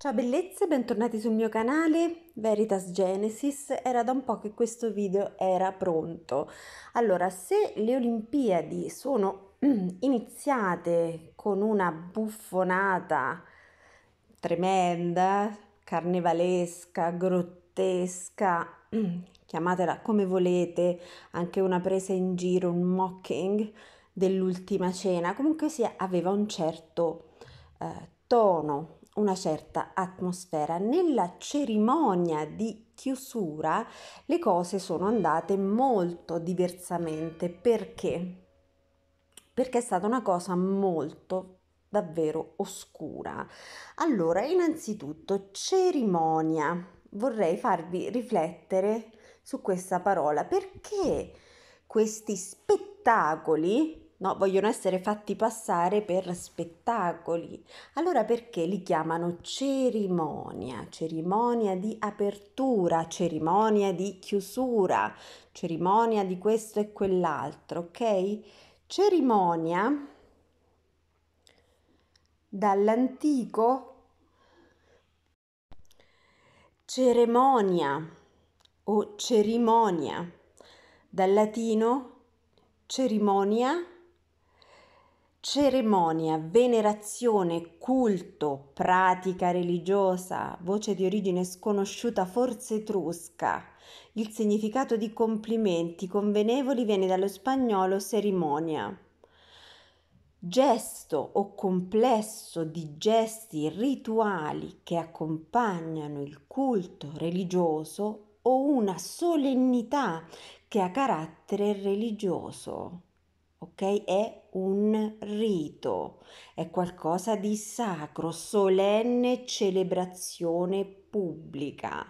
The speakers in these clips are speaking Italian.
Ciao bellezze, bentornati sul mio canale Veritas Genesis. Era da un po' che questo video era pronto. Allora, se le Olimpiadi sono mm, iniziate con una buffonata tremenda, carnevalesca, grottesca, mm, chiamatela come volete, anche una presa in giro, un mocking dell'ultima cena, comunque sia, aveva un certo eh, tono una certa atmosfera. Nella cerimonia di chiusura le cose sono andate molto diversamente perché? Perché è stata una cosa molto davvero oscura. Allora, innanzitutto, cerimonia. Vorrei farvi riflettere su questa parola perché questi spettacoli No, vogliono essere fatti passare per spettacoli. Allora perché li chiamano cerimonia? Cerimonia di apertura, cerimonia di chiusura, cerimonia di questo e quell'altro, ok? Cerimonia dall'antico ceremonia o cerimonia, dal latino cerimonia cerimonia, venerazione, culto, pratica religiosa, voce di origine sconosciuta, forse etrusca. Il significato di complimenti convenevoli viene dallo spagnolo cerimonia. Gesto o complesso di gesti rituali che accompagnano il culto religioso o una solennità che ha carattere religioso ok? È un rito, è qualcosa di sacro, solenne celebrazione pubblica,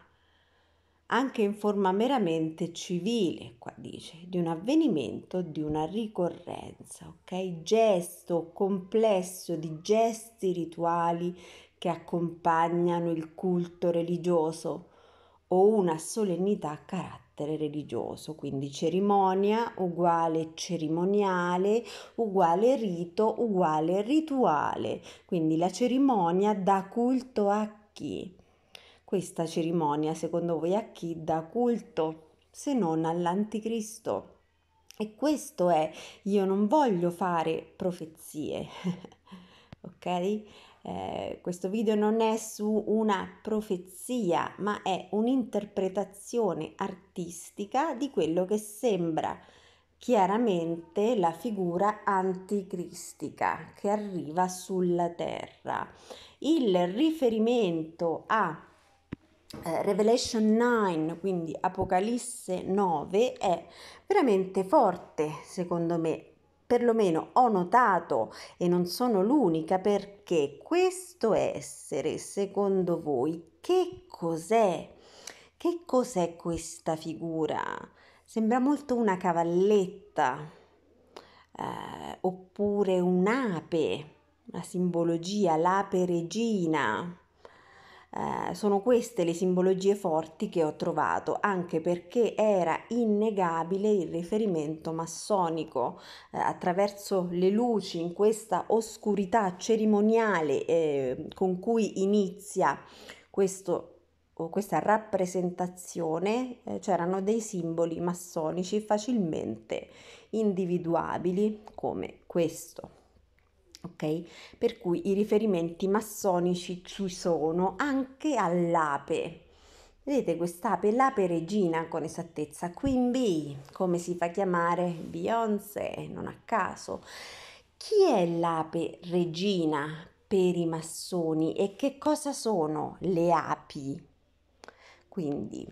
anche in forma meramente civile, qua dice, di un avvenimento, di una ricorrenza, ok? Gesto complesso di gesti rituali che accompagnano il culto religioso o una solennità a carattere carattere religioso, quindi cerimonia uguale cerimoniale uguale rito uguale rituale, quindi la cerimonia dà culto a chi? Questa cerimonia secondo voi a chi dà culto se non all'anticristo? E questo è, io non voglio fare profezie, ok? Eh, questo video non è su una profezia, ma è un'interpretazione artistica di quello che sembra chiaramente la figura anticristica che arriva sulla terra. Il riferimento a eh, Revelation 9, quindi Apocalisse 9, è veramente forte secondo me perlomeno ho notato e non sono l'unica perché questo essere, secondo voi, che cos'è? Che cos'è questa figura? Sembra molto una cavalletta eh, oppure un'ape, una simbologia, l'ape regina. Eh, sono queste le simbologie forti che ho trovato, anche perché era innegabile il riferimento massonico eh, attraverso le luci in questa oscurità cerimoniale eh, con cui inizia questo questa rappresentazione eh, c'erano dei simboli massonici facilmente individuabili come questo ok? Per cui i riferimenti massonici ci sono anche all'ape. Vedete quest'ape, l'ape regina con esattezza, Queen Bee, come si fa chiamare Beyoncé, non a caso. Chi è l'ape regina per i massoni e che cosa sono le api? Quindi,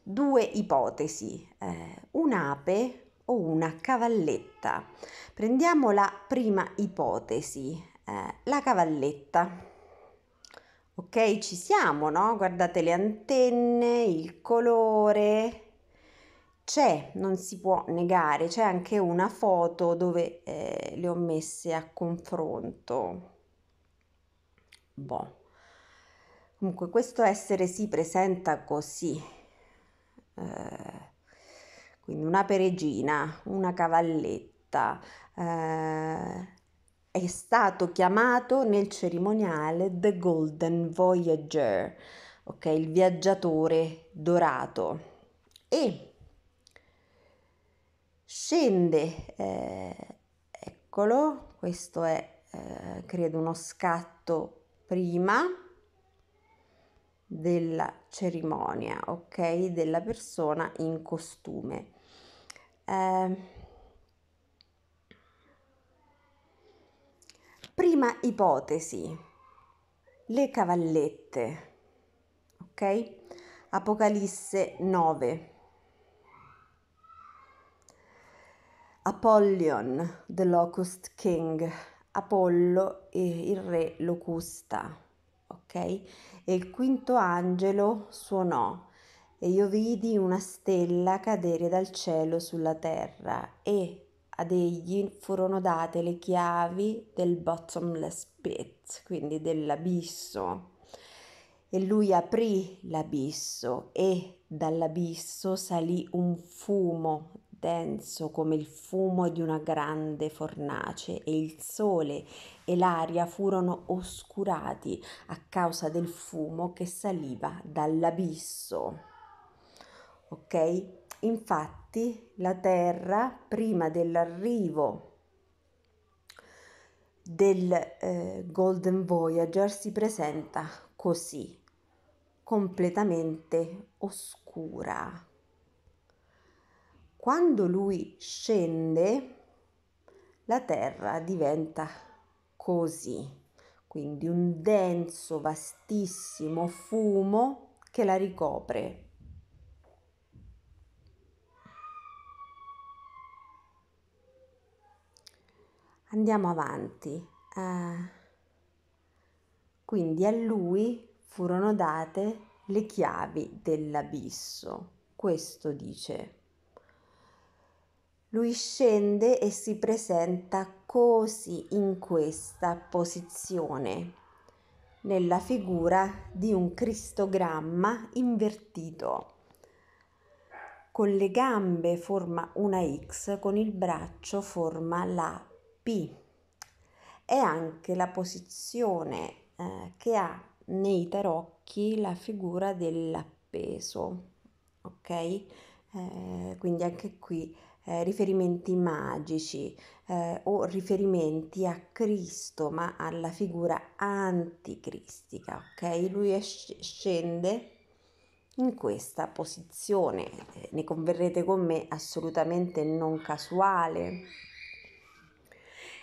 due ipotesi. Eh, un'ape o una cavalletta. Prendiamo la prima ipotesi, eh, la cavalletta. Ok, ci siamo, no? Guardate le antenne, il colore. C'è, non si può negare, c'è anche una foto dove eh, le ho messe a confronto. Boh. Comunque questo essere si presenta così. Eh quindi una peregina, una cavalletta, eh, è stato chiamato nel cerimoniale The Golden Voyager, ok, il viaggiatore dorato. E scende, eh, eccolo, questo è eh, credo uno scatto prima della cerimonia, ok, della persona in costume. Eh, prima ipotesi, le cavallette, ok? Apocalisse 9. Apollyon, the Locust King, Apollo e il re Locusta, ok? E il quinto angelo suonò e io vidi una stella cadere dal cielo sulla terra e ad egli furono date le chiavi del bottomless pit, quindi dell'abisso. E lui aprì l'abisso e dall'abisso salì un fumo denso come il fumo di una grande fornace e il sole e l'aria furono oscurati a causa del fumo che saliva dall'abisso ok? Infatti la Terra prima dell'arrivo del eh, Golden Voyager si presenta così, completamente oscura. Quando lui scende, la Terra diventa così, quindi un denso, vastissimo fumo che la ricopre Andiamo avanti. Eh, quindi a lui furono date le chiavi dell'abisso. Questo dice. Lui scende e si presenta così in questa posizione, nella figura di un cristogramma invertito. Con le gambe forma una X, con il braccio forma la P è anche la posizione eh, che ha nei tarocchi la figura dell'appeso, ok? Eh, quindi anche qui eh, riferimenti magici eh, o riferimenti a Cristo, ma alla figura anticristica, ok? Lui sc- scende in questa posizione, eh, ne converrete con me, assolutamente non casuale.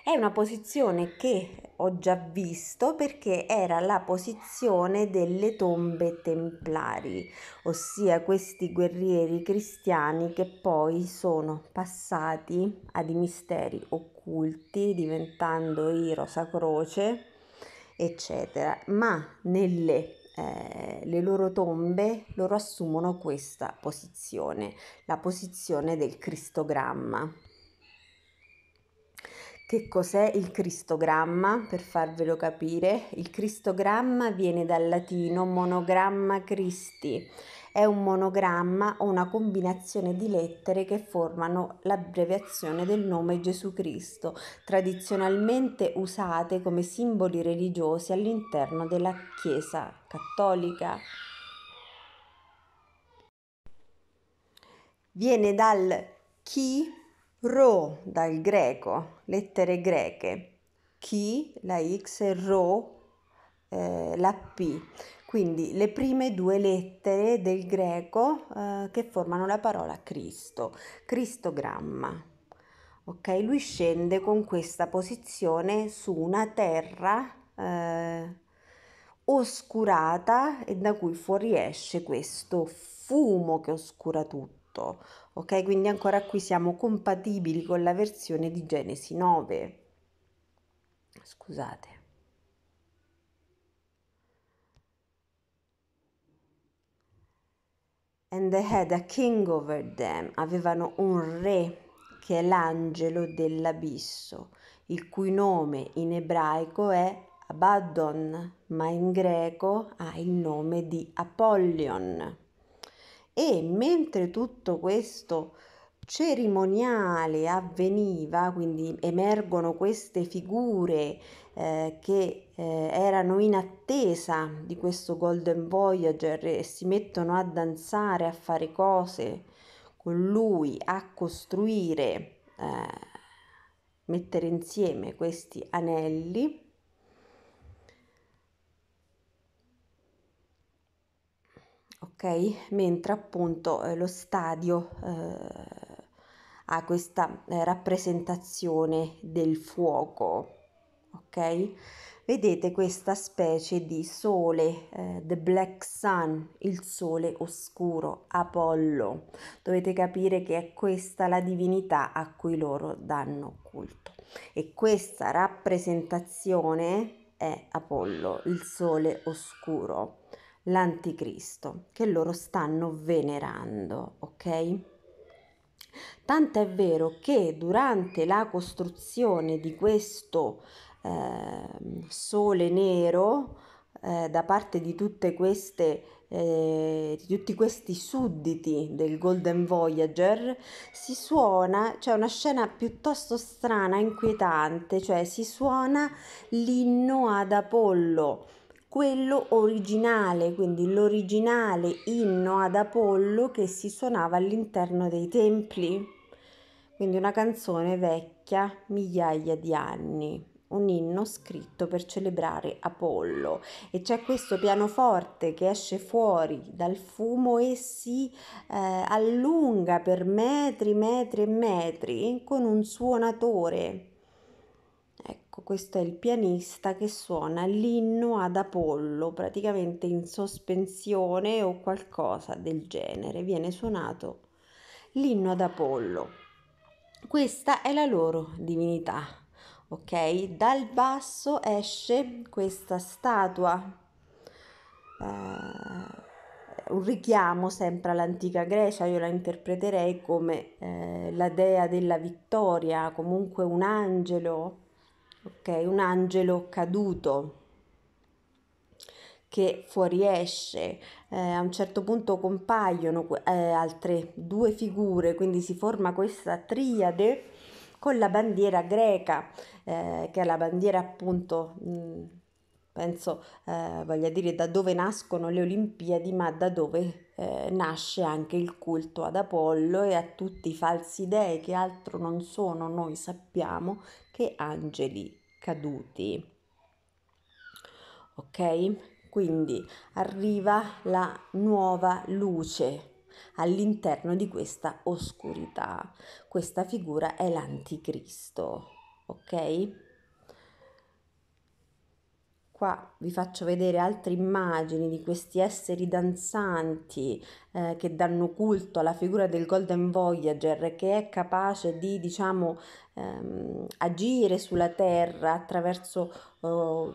È una posizione che ho già visto perché era la posizione delle tombe templari, ossia questi guerrieri cristiani che poi sono passati ad i misteri occulti diventando i Rosa Croce, eccetera, ma nelle eh, le loro tombe loro assumono questa posizione, la posizione del cristogramma. Che cos'è il cristogramma? Per farvelo capire, il cristogramma viene dal latino monogramma Christi. È un monogramma o una combinazione di lettere che formano l'abbreviazione del nome Gesù Cristo, tradizionalmente usate come simboli religiosi all'interno della Chiesa cattolica. Viene dal chi Ro dal greco, lettere greche. Chi, la X, Ro, eh, la P. Quindi le prime due lettere del greco eh, che formano la parola Cristo, cristogramma. Ok, lui scende con questa posizione su una terra eh, oscurata e da cui fuoriesce questo fumo che oscura tutto 8. Ok, quindi ancora qui siamo compatibili con la versione di Genesi 9. Scusate. And they had a king over them. Avevano un re che è l'angelo dell'abisso, il cui nome in ebraico è Abaddon, ma in greco ha il nome di Apollyon. E mentre tutto questo cerimoniale avveniva, quindi emergono queste figure eh, che eh, erano in attesa di questo Golden Voyager e si mettono a danzare, a fare cose con lui, a costruire, eh, mettere insieme questi anelli. ok? Mentre appunto eh, lo stadio eh, ha questa eh, rappresentazione del fuoco, ok? Vedete questa specie di sole, eh, the black sun, il sole oscuro, Apollo. Dovete capire che è questa la divinità a cui loro danno culto. E questa rappresentazione è Apollo, il sole oscuro l'anticristo che loro stanno venerando, ok? è vero che durante la costruzione di questo eh, sole nero eh, da parte di tutte queste eh, di tutti questi sudditi del Golden Voyager si suona, c'è cioè una scena piuttosto strana, inquietante, cioè si suona l'inno ad Apollo quello originale, quindi l'originale inno ad Apollo che si suonava all'interno dei templi. Quindi una canzone vecchia migliaia di anni, un inno scritto per celebrare Apollo e c'è questo pianoforte che esce fuori dal fumo e si eh, allunga per metri, metri e metri con un suonatore Ecco, questo è il pianista che suona l'inno ad Apollo, praticamente in sospensione o qualcosa del genere. Viene suonato l'inno ad Apollo. Questa è la loro divinità. Ok? Dal basso esce questa statua. Eh, un richiamo sempre all'antica Grecia, io la interpreterei come eh, la dea della vittoria, comunque un angelo ok? Un angelo caduto che fuoriesce, eh, a un certo punto compaiono eh, altre due figure, quindi si forma questa triade con la bandiera greca, eh, che è la bandiera appunto, mh, penso eh, voglia dire da dove nascono le Olimpiadi, ma da dove eh, nasce anche il culto ad Apollo e a tutti i falsi dei che altro non sono, noi sappiamo, che angeli caduti. Ok? Quindi arriva la nuova luce all'interno di questa oscurità. Questa figura è l'anticristo, ok? Qua vi faccio vedere altre immagini di questi esseri danzanti eh, che danno culto alla figura del Golden Voyager che è capace di diciamo ehm, agire sulla Terra attraverso oh,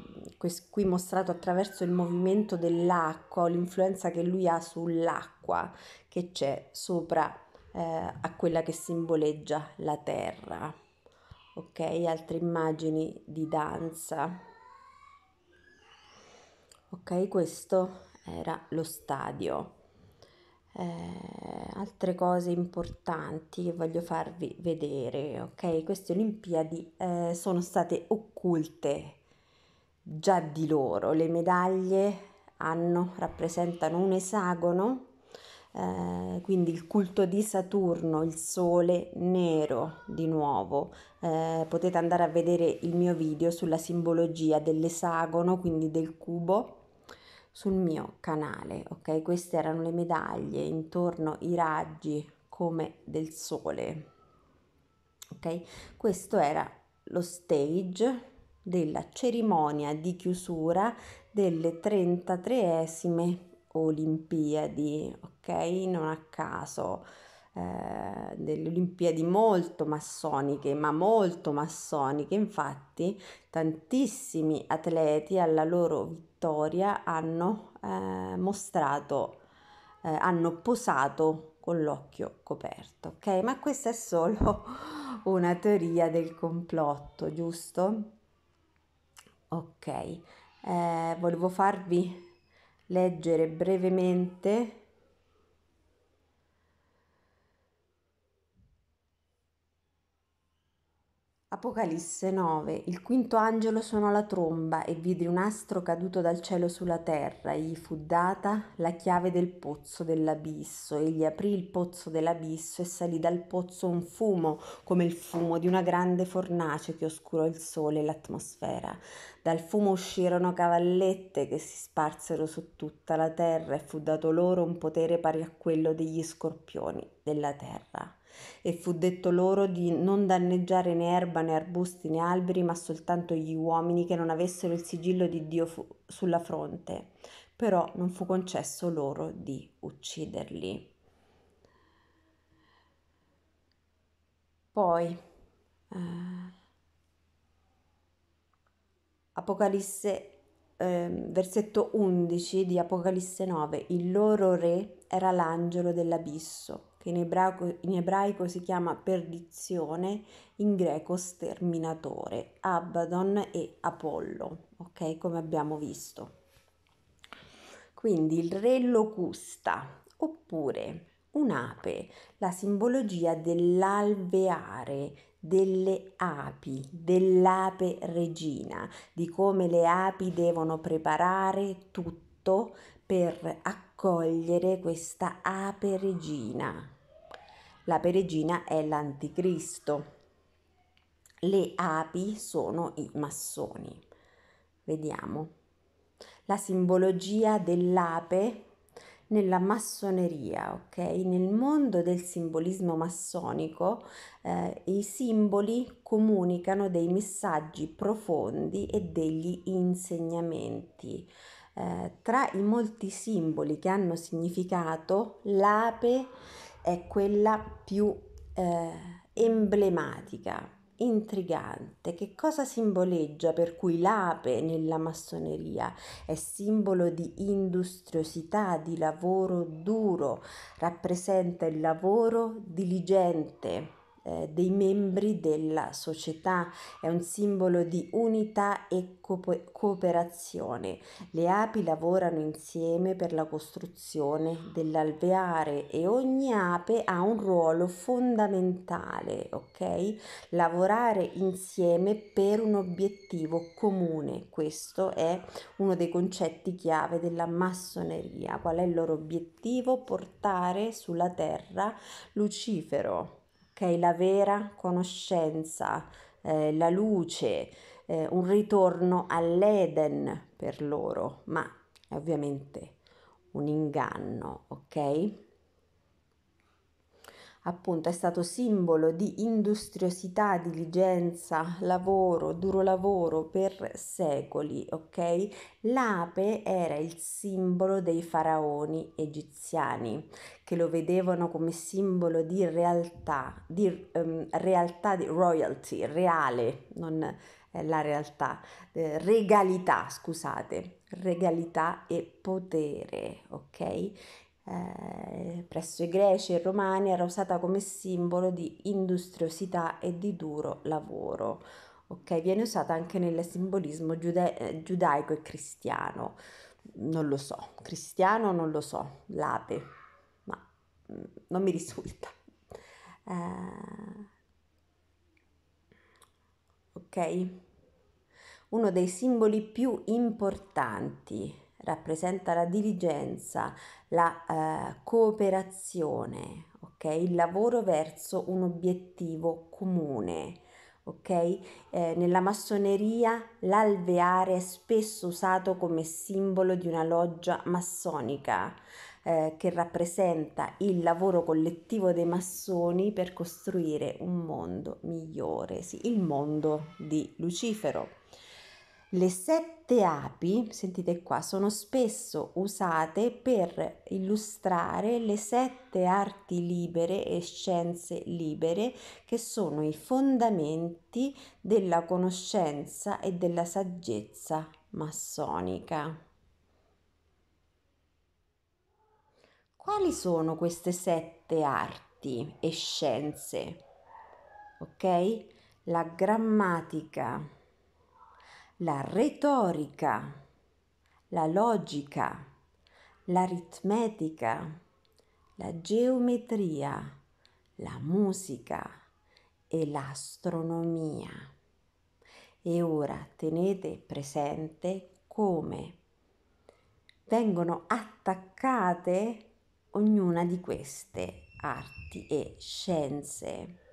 qui mostrato attraverso il movimento dell'acqua l'influenza che lui ha sull'acqua che c'è sopra eh, a quella che simboleggia la Terra. Ok, altre immagini di danza. Ok, questo era lo stadio. Eh, altre cose importanti che voglio farvi vedere, ok? Queste Olimpiadi eh, sono state occulte già di loro. Le medaglie hanno, rappresentano un esagono, eh, quindi il culto di Saturno, il Sole nero di nuovo. Eh, potete andare a vedere il mio video sulla simbologia dell'esagono, quindi del cubo sul mio canale, ok? Queste erano le medaglie intorno i raggi come del sole, ok? Questo era lo stage della cerimonia di chiusura delle 33esime Olimpiadi, ok? Non a caso eh, delle Olimpiadi molto massoniche, ma molto massoniche, infatti tantissimi atleti alla loro vita vittoria hanno eh, mostrato, eh, hanno posato con l'occhio coperto, ok? Ma questa è solo una teoria del complotto, giusto? Ok, eh, volevo farvi leggere brevemente Apocalisse 9 Il quinto angelo suonò la tromba e vide un astro caduto dal cielo sulla terra gli fu data la chiave del pozzo dell'abisso. Egli aprì il pozzo dell'abisso e salì dal pozzo un fumo come il fumo di una grande fornace che oscurò il sole e l'atmosfera. Dal fumo uscirono cavallette che si sparsero su tutta la terra e fu dato loro un potere pari a quello degli scorpioni della terra. E fu detto loro di non danneggiare né erba né arbusti né alberi, ma soltanto gli uomini che non avessero il sigillo di Dio fu- sulla fronte. Però non fu concesso loro di ucciderli. Poi, eh, Apocalisse eh, versetto 11 di Apocalisse 9, il loro re era l'angelo dell'abisso, che in ebraico, in ebraico si chiama perdizione, in greco sterminatore, Abaddon e Apollo, ok? Come abbiamo visto. Quindi il re locusta, oppure un'ape, la simbologia dell'alveare, delle api, dell'ape regina, di come le api devono preparare tutto per accogliere questa ape regina, la peregina è l'anticristo. Le api sono i massoni. Vediamo. La simbologia dell'ape nella massoneria, ok? Nel mondo del simbolismo massonico eh, i simboli comunicano dei messaggi profondi e degli insegnamenti. Eh, tra i molti simboli che hanno significato, l'ape è quella più eh, emblematica, intrigante. Che cosa simboleggia per cui l'ape nella massoneria è simbolo di industriosità, di lavoro duro, rappresenta il lavoro diligente eh, dei membri della società, è un simbolo di unità e co- cooperazione. Le api lavorano insieme per la costruzione dell'alveare e ogni ape ha un ruolo fondamentale, ok? Lavorare insieme per un obiettivo comune, questo è uno dei concetti chiave della massoneria. Qual è il loro obiettivo? Portare sulla terra Lucifero ok? La vera conoscenza, eh, la luce, eh, un ritorno all'Eden per loro, ma è ovviamente un inganno, ok? appunto è stato simbolo di industriosità, diligenza, lavoro, duro lavoro per secoli, ok? L'ape era il simbolo dei faraoni egiziani che lo vedevano come simbolo di realtà, di um, realtà di royalty, reale, non eh, la realtà, eh, regalità, scusate, regalità e potere, ok? Eh, presso i greci e i romani era usata come simbolo di industriosità e di duro lavoro. Ok, viene usata anche nel simbolismo giude- eh, giudaico e cristiano. Non lo so, cristiano non lo so, l'ape, ma mm, non mi risulta. Eh, ok? Uno dei simboli più importanti rappresenta la diligenza, la eh, cooperazione, okay? il lavoro verso un obiettivo comune. Okay? Eh, nella massoneria l'alveare è spesso usato come simbolo di una loggia massonica eh, che rappresenta il lavoro collettivo dei massoni per costruire un mondo migliore, sì, il mondo di Lucifero. Le sette api, sentite qua, sono spesso usate per illustrare le sette arti libere e scienze libere che sono i fondamenti della conoscenza e della saggezza massonica. Quali sono queste sette arti e scienze? Ok? La grammatica la retorica, la logica, l'aritmetica, la geometria, la musica e l'astronomia. E ora tenete presente come vengono attaccate ognuna di queste arti e scienze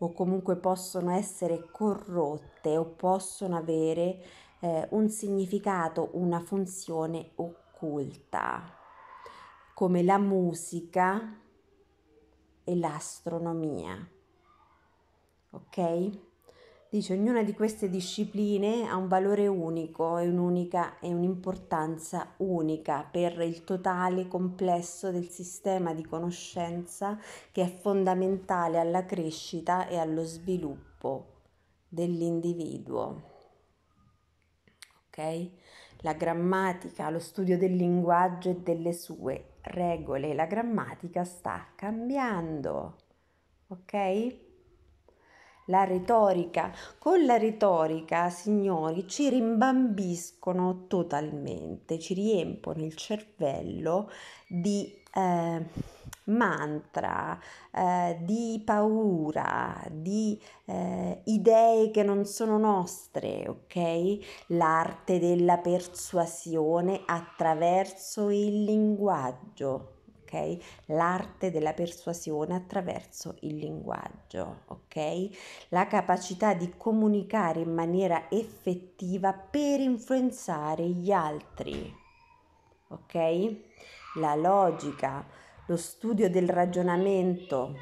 o comunque possono essere corrotte o possono avere eh, un significato, una funzione occulta, come la musica e l'astronomia. Ok? Dice, ognuna di queste discipline ha un valore unico e un'unica e un'importanza unica per il totale complesso del sistema di conoscenza che è fondamentale alla crescita e allo sviluppo dell'individuo. Ok? La grammatica, lo studio del linguaggio e delle sue regole, la grammatica sta cambiando. Ok? la retorica. Con la retorica, signori, ci rimbambiscono totalmente, ci riempiono il cervello di eh, mantra, eh, di paura, di eh, idee che non sono nostre, ok? L'arte della persuasione attraverso il linguaggio ok? L'arte della persuasione attraverso il linguaggio, ok? La capacità di comunicare in maniera effettiva per influenzare gli altri, ok? La logica, lo studio del ragionamento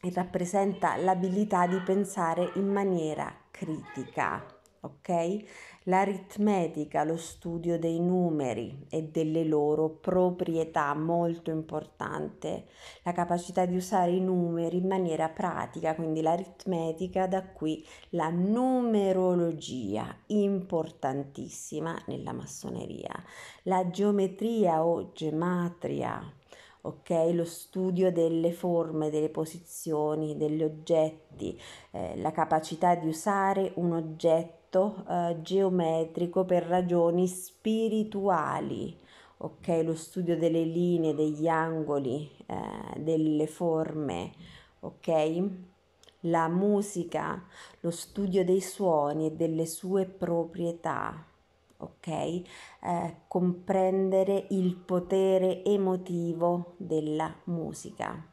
eh, rappresenta l'abilità di pensare in maniera critica ok? L'aritmetica, lo studio dei numeri e delle loro proprietà molto importante, la capacità di usare i numeri in maniera pratica, quindi l'aritmetica da qui la numerologia importantissima nella massoneria, la geometria o gematria ok? Lo studio delle forme, delle posizioni, degli oggetti, eh, la capacità di usare un oggetto oggetto eh, geometrico per ragioni spirituali, ok? Lo studio delle linee, degli angoli, eh, delle forme, ok? La musica, lo studio dei suoni e delle sue proprietà, ok? Eh, comprendere il potere emotivo della musica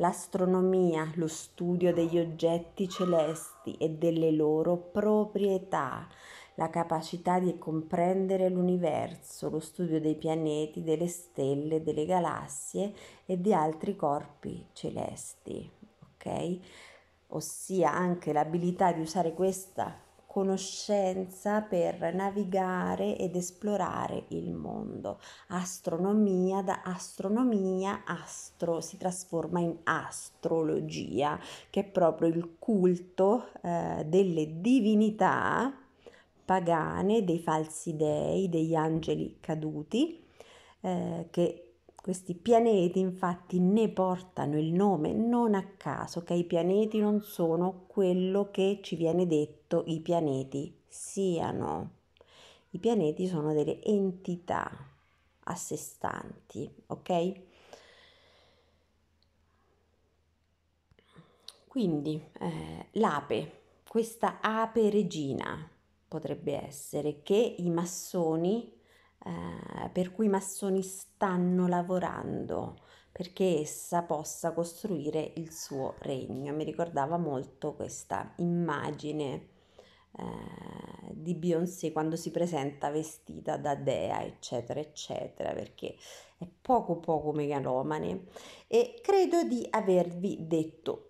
l'astronomia, lo studio degli oggetti celesti e delle loro proprietà, la capacità di comprendere l'universo, lo studio dei pianeti, delle stelle, delle galassie e di altri corpi celesti, ok? Ossia anche l'abilità di usare questa conoscenza per navigare ed esplorare il mondo. Astronomia da astronomia, astro si trasforma in astrologia, che è proprio il culto eh, delle divinità pagane, dei falsi dei, degli angeli caduti, eh, che questi pianeti infatti ne portano il nome non a caso che i pianeti non sono quello che ci viene detto i pianeti siano. I pianeti sono delle entità a sé stanti, ok? Quindi eh, l'ape, questa ape regina potrebbe essere che i massoni eh, per cui i massoni stanno lavorando perché essa possa costruire il suo regno. Mi ricordava molto questa immagine eh, di Beyoncé quando si presenta vestita da dea, eccetera, eccetera, perché è poco poco megalomane e credo di avervi detto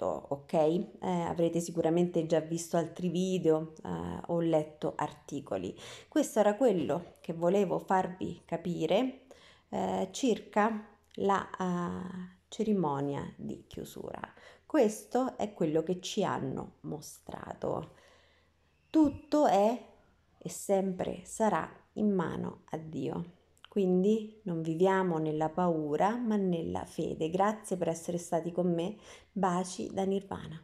tutto, ok? Eh, avrete sicuramente già visto altri video eh, o letto articoli. Questo era quello che volevo farvi capire eh, circa la uh, cerimonia di chiusura. Questo è quello che ci hanno mostrato. Tutto è e sempre sarà in mano a Dio. Quindi non viviamo nella paura ma nella fede. Grazie per essere stati con me. Baci da Nirvana.